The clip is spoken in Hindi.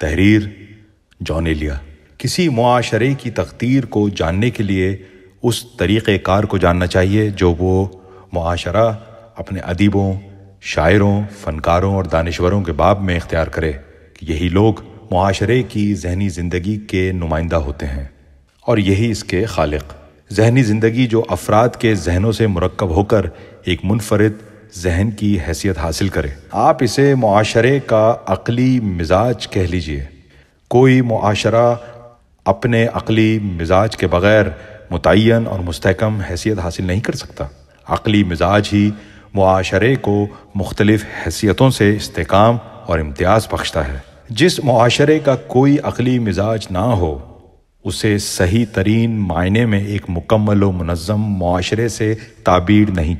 तहरीर जॉन किसी मुआशरे की तकदीर को जानने के लिए उस तरीक़ार को जानना चाहिए जो वो मुआशरा अपने अदीबों शायरों फ़नकारों और दानश्वरों के बाब में इख्तियार करे कि यही लोग मुआशरे की जहनी ज़िंदगी के नुमाइंदा होते हैं और यही इसके खालिक जहनी ज़िंदगी जो अफराद के जहनों से मरकब होकर एक मुनफरद जहन की हैसियत हासिल करे आप इसे माशरे का अकली मिजाज कह लीजिए कोई माशरा अपने अकली मिजाज के बग़ैर मुतन और मस्तकम हैसियत हासिल नहीं कर सकता अकली मिजाज ही माशरे को मुख्तलिफ़ हैसियतों से इसकाम और इम्तियाज़ बख्शता है जिस माशरे का कोई अकली मिजाज ना हो उसे सही तरीन मायने में एक मुकम्मल व मनज़म माशरे से ताबीर नहीं